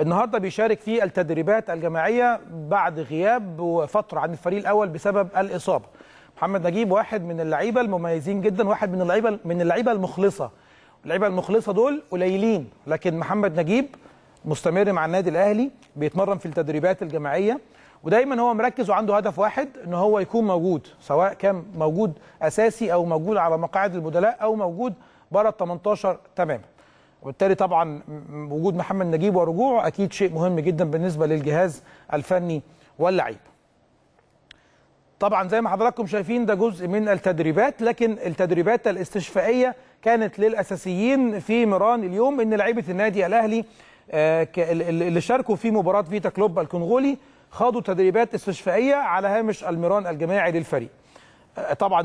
النهارده بيشارك في التدريبات الجماعيه بعد غياب وفتره عن الفريق الاول بسبب الاصابه محمد نجيب واحد من اللعيبه المميزين جدا واحد من اللعيبه من اللعيبه المخلصه اللعيبه المخلصه دول قليلين لكن محمد نجيب مستمر مع النادي الاهلي بيتمرن في التدريبات الجماعيه ودايما هو مركز وعنده هدف واحد ان هو يكون موجود سواء كان موجود اساسي او موجود على مقاعد البدلاء او موجود بره ال 18 تماما وبالتالي طبعا وجود محمد نجيب ورجوعه اكيد شيء مهم جدا بالنسبه للجهاز الفني واللعيب. طبعا زي ما حضراتكم شايفين ده جزء من التدريبات لكن التدريبات الاستشفائيه كانت للاساسيين في مران اليوم ان لعيبه النادي الاهلي آه، اللي شاركوا في مباراه فيتا كلوب الكونغولي خاضوا تدريبات استشفائيه على هامش الميران الجماعي للفريق. طبعا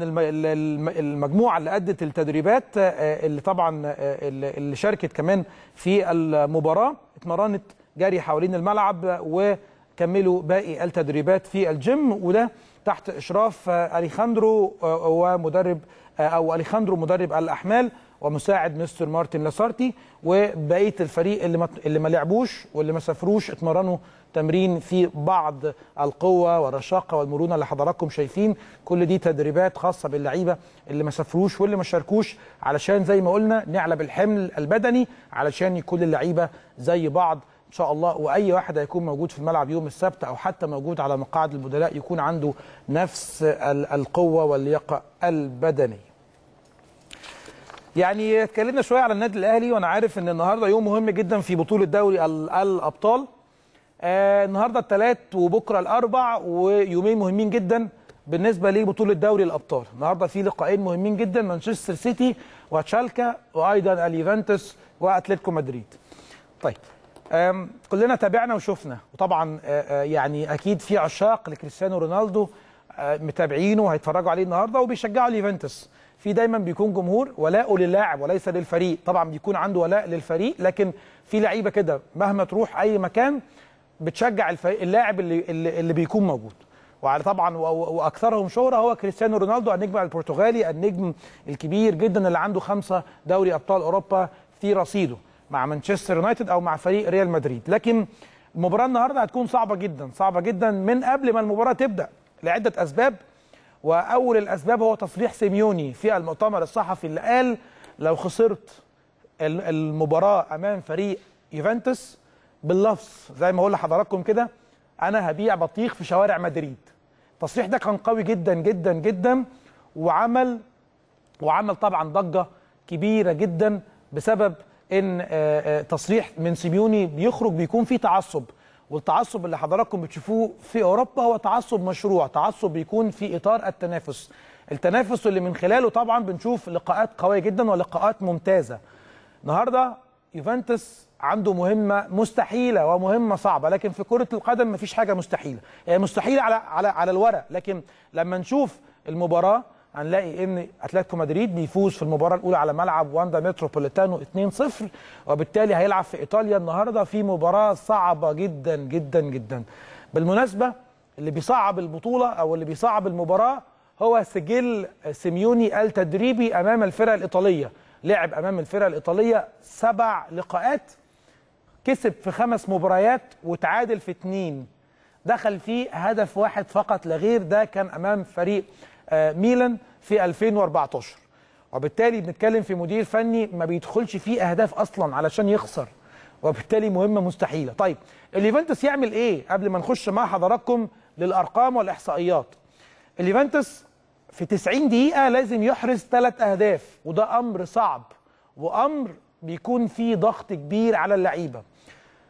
المجموعه اللي ادت التدريبات آه، اللي طبعا آه، اللي شاركت كمان في المباراه اتمرنت جري حوالين الملعب وكملوا باقي التدريبات في الجيم وده تحت اشراف آه، اليخاندرو ومدرب او اليخاندرو مدرب الاحمال ومساعد مستر مارتن لاسارتي وبقيه الفريق اللي ما اللي ما لعبوش واللي ما سافروش اتمرنوا تمرين في بعض القوه والرشاقه والمرونه اللي حضراتكم شايفين كل دي تدريبات خاصه باللعيبه اللي ما سافروش واللي ما شاركوش علشان زي ما قلنا نعلى بالحمل البدني علشان يكون اللعيبه زي بعض ان شاء الله واي واحد هيكون موجود في الملعب يوم السبت او حتى موجود على مقاعد البدلاء يكون عنده نفس القوه واللياقه البدنيه يعني اتكلمنا شويه على النادي الاهلي وانا عارف ان النهارده يوم مهم جدا في بطوله دوري الابطال آه النهارده الثلاث وبكره الاربع ويومين مهمين جدا بالنسبه لبطوله دوري الابطال النهارده في لقاءين مهمين جدا مانشستر سيتي وتشالكا وايضا اليوفنتوس واتلتيكو مدريد طيب كلنا تابعنا وشفنا وطبعا آه، آه، يعني اكيد في عشاق لكريستيانو رونالدو آه، متابعينه وهيتفرجوا عليه النهارده وبيشجعوا اليوفنتوس في دايما بيكون جمهور ولاءه للاعب وليس للفريق طبعا بيكون عنده ولاء للفريق لكن في لعيبه كده مهما تروح اي مكان بتشجع اللاعب اللي اللي بيكون موجود وعلى طبعا واكثرهم شهره هو كريستيانو رونالدو النجم البرتغالي النجم الكبير جدا اللي عنده خمسه دوري ابطال اوروبا في رصيده مع مانشستر يونايتد او مع فريق ريال مدريد لكن المباراه النهارده هتكون صعبه جدا صعبه جدا من قبل ما المباراه تبدا لعده اسباب واول الاسباب هو تصريح سيميوني في المؤتمر الصحفي اللي قال لو خسرت المباراه امام فريق يوفنتوس باللفظ زي ما اقول لحضراتكم كده انا هبيع بطيخ في شوارع مدريد التصريح ده كان قوي جدا جدا جدا وعمل وعمل طبعا ضجه كبيره جدا بسبب ان آه، آه، تصريح من سيميوني بيخرج بيكون فيه تعصب والتعصب اللي حضراتكم بتشوفوه في اوروبا هو تعصب مشروع تعصب بيكون في اطار التنافس التنافس اللي من خلاله طبعا بنشوف لقاءات قويه جدا ولقاءات ممتازه النهارده يوفنتوس عنده مهمه مستحيله ومهمه صعبه لكن في كره القدم مفيش حاجه مستحيله هي مستحيله على على على الورق لكن لما نشوف المباراه هنلاقي ان اتلتيكو مدريد بيفوز في المباراه الاولى على ملعب واندا متروبوليتانو 2-0 وبالتالي هيلعب في ايطاليا النهارده في مباراه صعبه جدا جدا جدا بالمناسبه اللي بيصعب البطوله او اللي بيصعب المباراه هو سجل سيميوني التدريبي امام الفرقه الايطاليه لعب امام الفرقه الايطاليه سبع لقاءات كسب في خمس مباريات وتعادل في اثنين دخل فيه هدف واحد فقط لا غير ده كان امام فريق آه، ميلان في 2014 وبالتالي بنتكلم في مدير فني ما بيدخلش فيه اهداف اصلا علشان يخسر وبالتالي مهمه مستحيله طيب اليوفنتوس يعمل ايه قبل ما نخش مع حضراتكم للارقام والاحصائيات اليوفنتوس في 90 دقيقه لازم يحرز ثلاث اهداف وده امر صعب وامر بيكون فيه ضغط كبير على اللعيبه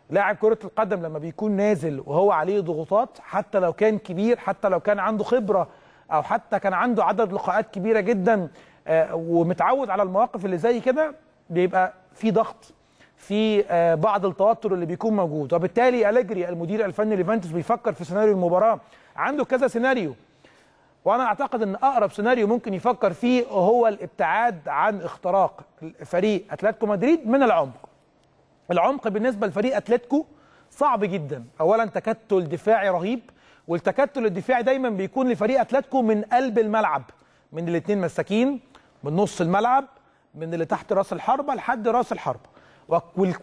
لاعب كره القدم لما بيكون نازل وهو عليه ضغوطات حتى لو كان كبير حتى لو كان عنده خبره او حتى كان عنده عدد لقاءات كبيره جدا آه، ومتعود على المواقف اللي زي كده بيبقى في ضغط في آه، بعض التوتر اللي بيكون موجود وبالتالي أليجري المدير الفني ليفانتوس بيفكر في سيناريو المباراة عنده كذا سيناريو وانا اعتقد ان اقرب سيناريو ممكن يفكر فيه هو الابتعاد عن اختراق فريق اتلتيكو مدريد من العمق العمق بالنسبه لفريق اتلتيكو صعب جدا اولا تكتل دفاعي رهيب والتكتل الدفاعي دايما بيكون لفريق اتلتيكو من قلب الملعب من الاثنين مساكين من نص الملعب من اللي تحت راس الحربه لحد راس الحربه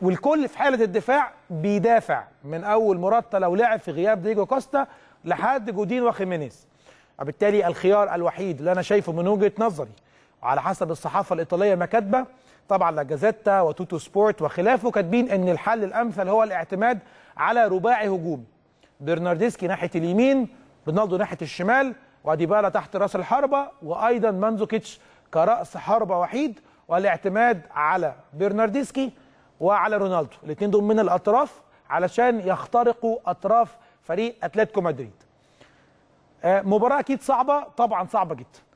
والكل في حاله الدفاع بيدافع من اول مراتا لو لعب في غياب ديجو كوستا لحد جودين وخيمينيز وبالتالي الخيار الوحيد اللي انا شايفه من وجهه نظري على حسب الصحافه الايطاليه ما كاتبه طبعا لا جازيتا وتوتو سبورت وخلافه كاتبين ان الحل الامثل هو الاعتماد على رباعي هجوم برناردسكي ناحيه اليمين رونالدو ناحيه الشمال وديبالا تحت راس الحربه وايضا مانزوكيتش كراس حربه وحيد والاعتماد على برناردسكي وعلى رونالدو الاثنين دول من الاطراف علشان يخترقوا اطراف فريق اتلتيكو مدريد آه، مباراه اكيد صعبه طبعا صعبه جدا